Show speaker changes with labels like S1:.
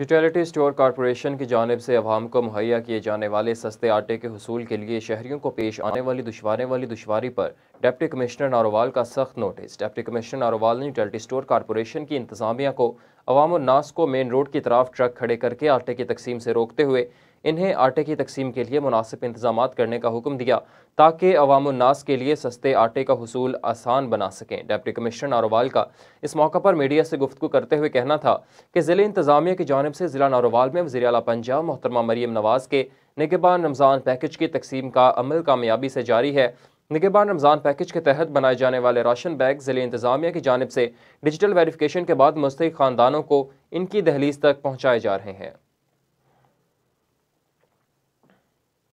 S1: utility store corporation की जानब से अवाम को मुहैया किए जाने वाले सस्ते आटे के हसूल के लिए शहरीों को पेश आने वाली दुशवारे वाली दुशारी पर डिप्टी कमिश्नर नारोवाल का सख्त नोटिस डिप्टी कमिश्नर नारोवाल ने यूटिलिटी स्टोर कॉरपोरेशन की इंतजामिया को अवाम नास को मेन रोड की तरफ ट्रक खड़े करके आटे की तकसीम से रोकते हुए इन्हें आटे की तकसीम के लिए मुनासिब इंतजाम करने का हुक्म दिया ताकि अवाम नास के लिए सस्ते आटे का हसूल आसान बना सकें डिप्टी कमिश्नर नारोवाल का इस मौका पर मीडिया से गुफ्तु करते हुए कहना था कि ज़िले इंतजामिया की जानब से ज़िला नारोवाल में वजी अला पंजाब मोहतरमा मरीम नवाज़ के निगबान रमज़ान पैकेज की तकसीम का अमल कामयाबी से जारी है निगेबान रमज़ान पैकेज के तहत बनाए जाने वाले राशन बैग ज़िले इंतज़ामिया की जानब से डिजिटल वेरिफिकेशन के बाद मुस्तक ख़ानदानों को इनकी दहलीज तक पहुँचाए जा रहे हैं